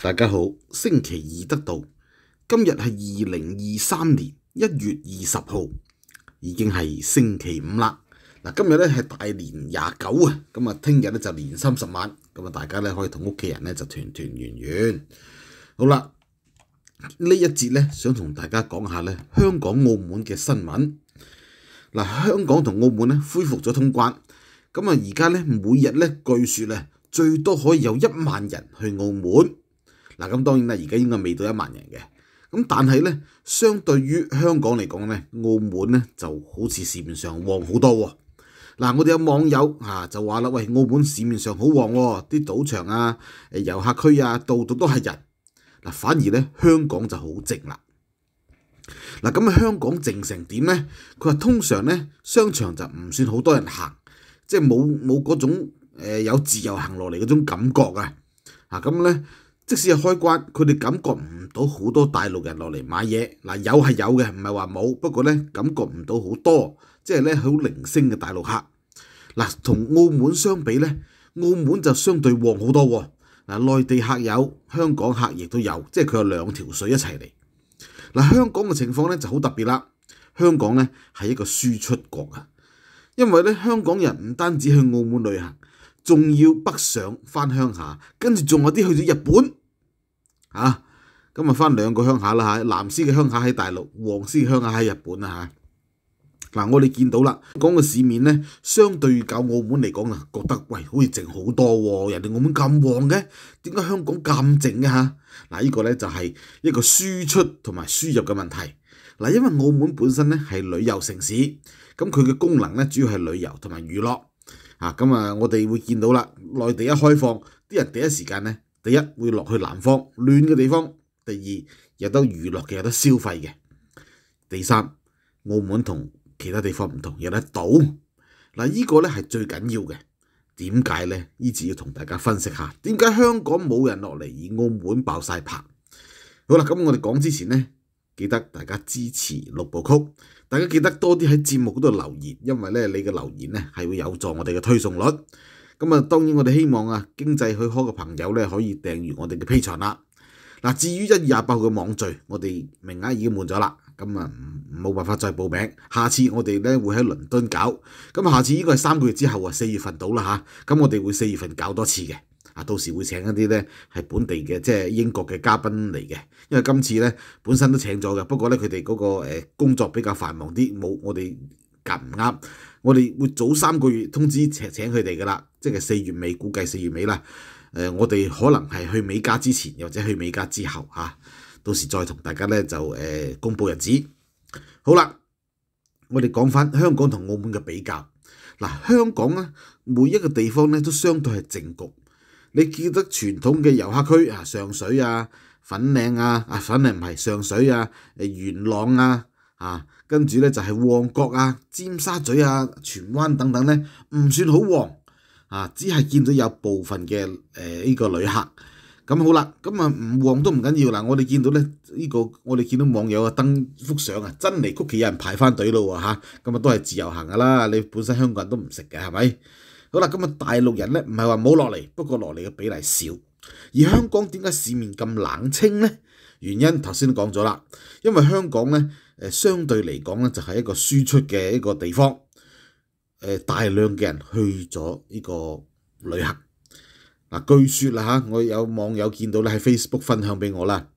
大家好，星期二得到今日系二零二三年一月二十号，已经系星期五啦。嗱，今日咧系大年廿九啊，咁啊，听日咧就年三十晚，咁啊，大家咧可以同屋企人咧就团团圆圆。好啦，呢一节咧想同大家讲下咧香港澳门嘅新闻。嗱，香港同澳门咧恢复咗通关，咁啊，而家咧每日咧据说咧最多可以有一万人去澳门。嗱咁當然啦，而家應該未到一萬人嘅，咁但係咧，相對於香港嚟講咧，澳門咧就好似市面上旺好多喎。嗱，我哋有網友啊就話啦，喂，澳門市面上好旺喎，啲賭場啊、遊客區啊，度度都係人。嗱，反而咧香港就好靜啦。嗱，咁香港靜成點咧？佢話通常咧商場就唔算好多人行，即係冇冇嗰種誒有自由行落嚟嗰種感覺啊。啊咁咧？即使係開關，佢哋感覺唔到好多大陸人落嚟買嘢。嗱，有係有嘅，唔係話冇。不過咧，感覺唔到好多，即係咧好零星嘅大陸客。嗱，同澳門相比咧，澳門就相對旺好多喎。啊，內地客有，香港客亦都有，即係佢有兩條水一齊嚟。嗱，香港嘅情況咧就好特別啦。香港咧係一個輸出國啊，因為咧香港人唔單止去澳門旅行，仲要北上翻鄉下，跟住仲有啲去咗日本。嚇！咁啊，翻兩個鄉下啦嚇，藍絲嘅鄉下喺大陸，黃絲嘅鄉下喺日本啊嚇。嗱，我哋見到啦，香港嘅市面咧，相對搞澳門嚟講啊，覺得喂好似靜好多喎，人哋澳門咁旺嘅，點解香港咁靜嘅嚇？嗱，依個咧就係一個輸出同埋輸入嘅問題。嗱，因為澳門本身咧係旅遊城市，咁佢嘅功能咧主要係旅遊同埋娛樂。啊，咁啊，我哋會見到啦，內地一開放，啲人第一時間咧～第一會落去南方暖嘅地方，第二有得娛樂嘅，有得消費嘅。第三澳門同其他地方唔同，有得賭。嗱依個咧係最緊要嘅。點解呢？依次要同大家分析下點解香港冇人落嚟，而澳門爆晒棚。好啦，咁我哋講之前呢，記得大家支持六部曲，大家記得多啲喺節目嗰度留言，因為咧你嘅留言呢係會有助我哋嘅推送率。咁啊，當然我哋希望啊，經濟許可嘅朋友咧，可以訂完我哋嘅 P 場啦。嗱，至於一月廿八號嘅網聚，我哋名額已經滿咗啦，咁啊冇辦法再報名。下次我哋咧會喺倫敦搞，咁下次呢個係三個月之後啊，四月份到啦嚇。咁我哋會四月份搞多次嘅，啊到時會請一啲咧係本地嘅即係英國嘅嘉賓嚟嘅，因為今次咧本身都請咗嘅，不過咧佢哋嗰個工作比較繁忙啲，冇我哋。啱唔啱，我哋會早三個月通知請請佢哋噶啦，即係四月尾估計四月尾啦。誒，我哋可能係去美加之前或者去美加之後嚇，到時再同大家咧就誒公佈日子。好啦，我哋講翻香港同澳門嘅比較。嗱，香港咧每一個地方咧都相對係靜局。你記得傳統嘅遊客區啊，上水啊、粉嶺啊，啊，粉嶺唔係上水啊、元朗啊。啊，跟住咧就係旺角啊、尖沙咀啊、荃灣等等咧，唔算好旺啊，只係見到有部分嘅誒呢個旅客。咁好啦，咁啊唔旺都唔緊要啦。我哋見到咧呢個，我哋見到網友啊登幅相啊，真係曲奇有人排翻隊咯喎嚇。咁啊都係自由行㗎啦，你本身香港人都唔食嘅係咪？好啦，咁啊大陸人咧唔係話冇落嚟，不過落嚟嘅比例少。而香港點解市面咁冷清咧？原因頭先都講咗啦，因為香港咧。誒相對嚟講咧，就係一個輸出嘅一個地方，誒大量嘅人去咗呢個旅行。嗱，據說啦嚇，我有網友見到咧喺 Facebook 分享俾我啦，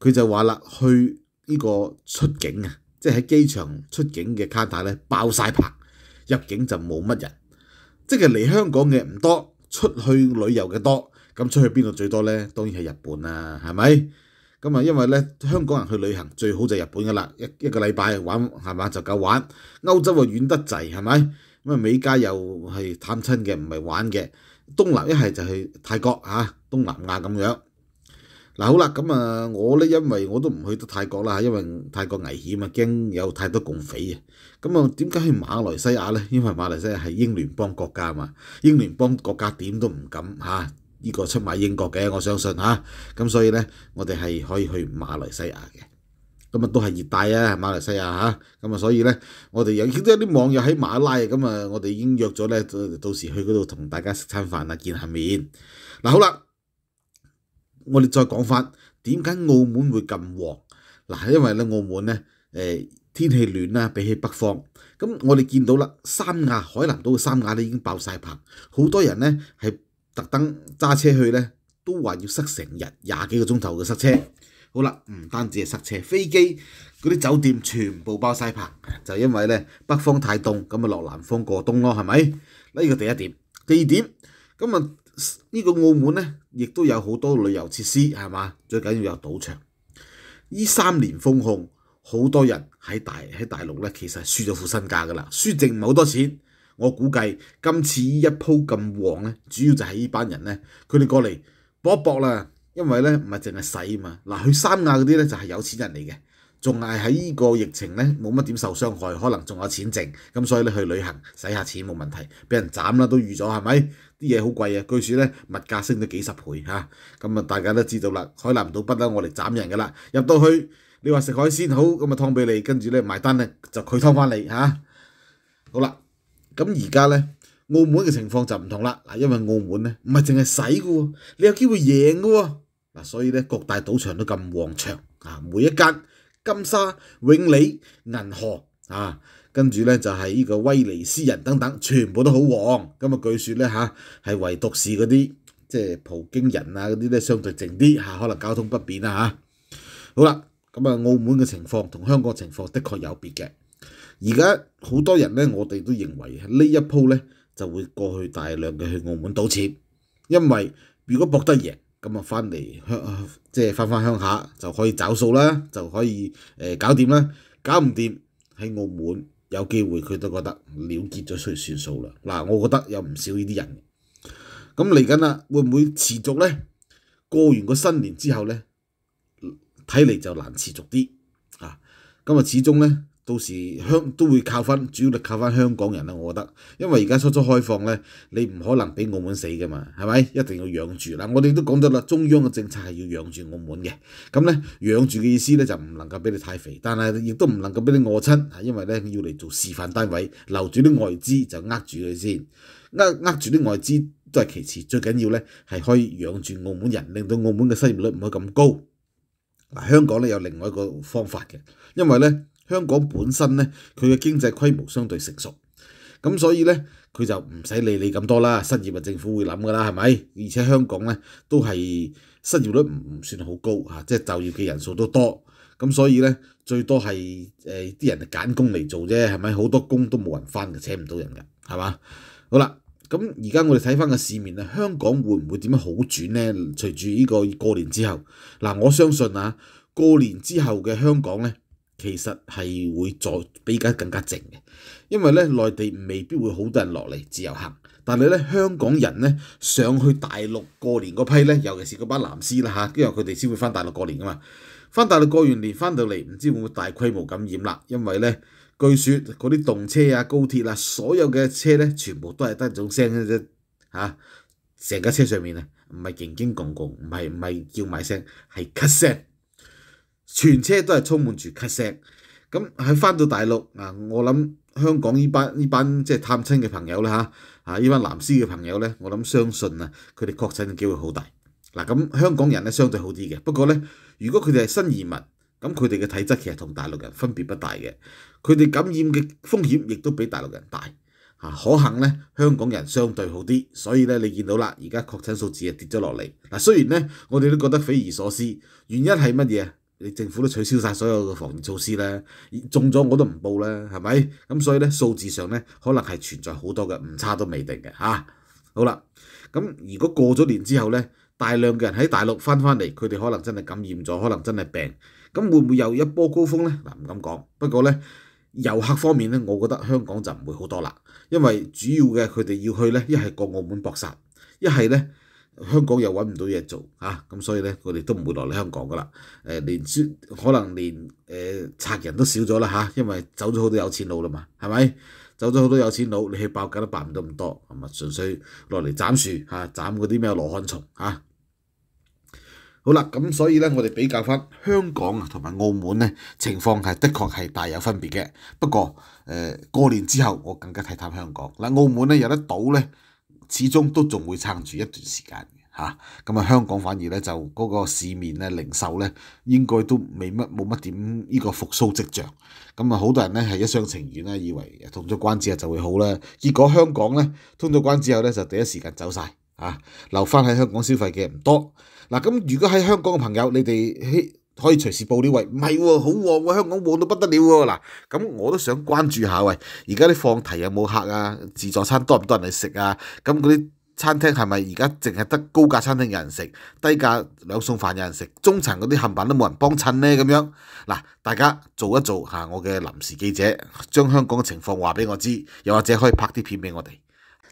佢就話啦，去呢個出境啊，即係喺機場出境嘅卡位咧爆晒棚，入境就冇乜人，即係嚟香港嘅唔多，出去旅遊嘅多。咁出去邊度最多咧？當然係日本啦，係咪？咁啊，因為咧，香港人去旅行最好就日本噶啦，一一個禮拜玩係嘛就夠玩。歐洲啊，遠得滯係咪？咁啊，美加又係探親嘅，唔係玩嘅。東南一係就去泰國嚇，東南亞咁樣。嗱好啦，咁啊，我咧因為我都唔去得泰國啦，因為泰國危險啊，驚有太多共匪啊。咁啊，點解去馬來西亞咧？因為馬來西亞係英聯邦國家嘛，英聯邦國家點都唔敢嚇。呢個出賣英國嘅，我相信嚇，咁所以咧，我哋係可以去馬來西亞嘅，咁啊都係熱帶啊馬來西亞嚇，咁啊所以咧，我哋有都有啲網友喺馬拉，咁啊我哋已經約咗咧，到時去嗰度同大家食餐飯啊，見下面。嗱好啦，我哋再講翻點解澳門會咁旺？嗱，因為咧澳門咧，誒天氣暖啦，比起北方，咁我哋見到啦，三亞海南島嘅三亞咧已經爆晒棚，好多人呢係。特登揸車去呢，都話要塞成日廿幾個鐘頭嘅塞車。好啦，唔單止係塞車，飛機嗰啲酒店全部包晒棚，就因為呢北方太凍，咁啊落南方過冬咯，係咪？呢個第一點。第二點，咁啊呢個澳門呢，亦都有好多旅遊設施，係嘛？最緊要有賭場。呢三年封控，好多人喺大喺大陸呢，其實輸咗副身家㗎啦，輸剩唔好多錢。我估計今次一鋪咁旺咧，主要就係呢班人咧，佢哋過嚟搏一搏啦。因為咧唔係淨係使啊嘛，嗱去三亞嗰啲咧就係有錢人嚟嘅，仲係喺呢個疫情咧冇乜點受傷害，可能仲有錢剩，咁所以咧去旅行使下錢冇問題。俾人斬啦都預咗係咪？啲嘢好貴啊！據說咧物價升咗幾十倍嚇，咁啊大家都知道啦，海南島不嬲我嚟斬人㗎啦。入到去你話食海鮮好咁啊，劏俾你，跟住咧埋單咧就佢劏翻你嚇。好啦。咁而家咧，澳門嘅情況就唔同啦。嗱，因為澳門咧唔係淨係使嘅喎，你有機會贏嘅喎。嗱，所以咧各大賭場都咁旺場啊，每一間金沙、永利、銀河啊，跟住咧就係呢個威尼斯人等等，全部都好旺。咁啊，據說咧嚇係唯獨是嗰啲即係葡京人啊嗰啲咧相對靜啲嚇，可能交通不便啦嚇。好啦，咁啊澳門嘅情況同香港情況的確有別嘅。而家好多人咧，我哋都認為呢一鋪咧就會過去大量嘅去澳門賭錢，因為如果博得贏，咁啊翻嚟鄉即係翻翻鄉下就可以找數啦，就可以誒搞掂啦。搞唔掂喺澳門有機會，佢都覺得了結咗先算數啦。嗱，我覺得有唔少呢啲人，咁嚟緊啦，會唔會持續咧？過完個新年之後咧，睇嚟就難持續啲啊。咁啊，始終咧。到時香都會靠翻，主要係靠翻香港人啦。我覺得，因為而家出咗開放咧，你唔可能俾澳門死噶嘛，係咪？一定要養住啦。我哋都講咗啦，中央嘅政策係要養住澳門嘅。咁咧養住嘅意思咧就唔能夠俾你太肥，但係亦都唔能夠俾你餓親，因為咧要嚟做示範單位，留住啲外資就呃住佢先。呃呃住啲外資都係其次，最緊要咧係可以養住澳門人，令到澳門嘅失業率唔以咁高。嗱，香港咧有另外一個方法嘅，因為咧。香港本身咧，佢嘅經濟規模相對成熟，咁所以咧，佢就唔使理你咁多啦。失業啊，政府會諗噶啦，係咪？而且香港咧都係失業率唔唔算好高嚇，即係就業嘅人數都多。咁所以咧，最多係誒啲人揀工嚟做啫，係咪？好多工都冇人翻嘅，請唔到人嘅，係嘛？好啦，咁而家我哋睇翻個市面啊，香港會唔會點樣好轉咧？隨住呢個過年之後，嗱，我相信啊，過年之後嘅香港咧。其實係會再比而家更加靜嘅，因為咧內地未必會好多人落嚟自由行，但係咧香港人咧上去大陸過年嗰批咧，尤其是嗰班男絲啦嚇，因為佢哋先會翻大陸過年噶嘛，翻大陸過完年翻到嚟唔知會唔會大規模感染啦，因為咧據說嗰啲動車啊、高鐵啊，所有嘅車咧全部都係得一種聲啫嚇，成架車上面啊唔係勁驚共共，唔係唔係叫埋聲，係咳聲。全車都係充滿住咳聲。咁喺翻到大陸啊，我諗香港呢班呢班即係探親嘅朋友咧嚇，啊呢班藍絲嘅朋友咧，我諗相信啊，佢哋確診嘅機會好大。嗱咁香港人咧相對好啲嘅，不過咧如果佢哋係新移民，咁佢哋嘅體質其實同大陸人分別不大嘅，佢哋感染嘅風險亦都比大陸人大可幸咧香港人相對好啲，所以咧你見到啦，而家確診數字啊跌咗落嚟。嗱雖然咧我哋都覺得匪夷所思，原因係乜嘢？你政府都取消晒所有嘅防疫措施咧，中咗我都唔報啦，係咪？咁所以咧，數字上咧，可能係存在好多嘅誤差都未定嘅嚇。好啦，咁如果過咗年之後咧，大量嘅人喺大陸翻翻嚟，佢哋可能真係感染咗，可能真係病，咁會唔會有一波高峰咧？嗱，唔敢講。不過咧，遊客方面咧，我覺得香港就唔會好多啦，因為主要嘅佢哋要去咧，一係過澳門博殺，一係咧。香港又揾唔到嘢做嚇，咁所以咧，我哋都唔會落嚟香港噶啦。誒，連可能連誒賊人都少咗啦嚇，因為走咗好多有錢佬啦嘛，係咪？走咗好多有錢佬，你去爆金都爆唔到咁多，係咪？純粹落嚟斬樹嚇，斬嗰啲咩羅漢蟲嚇。好啦，咁所以呢，我哋比較翻香港啊同埋澳門呢情況係，的確係大有分別嘅。不過誒過年之後，我更加睇淡香港。嗱，澳門呢有得賭呢，始終都仲會撐住一段時間嚇，咁啊香港反而咧就嗰個市面咧零售咧應該都未乜冇乜點呢個復甦跡象，咁啊好多人咧係一廂情願咧，以為通咗關之後就會好啦，結果香港咧通咗關之後咧就第一時間走曬啊，留翻喺香港消費嘅唔多，嗱咁如果喺香港嘅朋友，你哋可以隨時報呢位，唔係喎，好旺喎，香港旺到不得了喎。嗱，咁我都想關注下喂，而家啲放題有冇客啊？自助餐多唔多人嚟食啊？咁嗰啲餐廳係咪而家淨係得高價餐廳有人食，低價兩餸飯有人食，中層嗰啲冚棒都冇人幫襯呢？咁樣嗱，大家做一做嚇我嘅臨時記者，將香港嘅情況話俾我知，又或者可以拍啲片俾我哋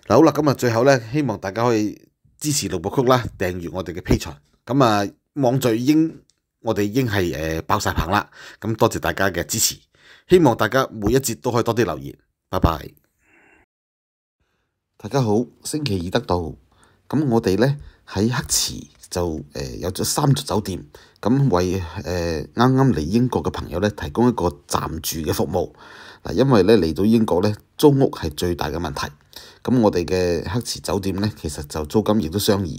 嗱。好啦，咁啊最後咧，希望大家可以支持六部曲啦，訂閱我哋嘅 P 場咁啊，網聚英。我哋已經係誒爆晒棚啦，咁多謝大家嘅支持，希望大家每一節都可以多啲留言，拜拜。大家好，星期二得到咁我哋咧喺黑池就有咗三座酒店，咁為誒啱啱嚟英國嘅朋友咧提供一個暫住嘅服務嗱，因為咧嚟到英國咧租屋係最大嘅問題，咁我哋嘅黑池酒店咧其實就租金亦都相宜。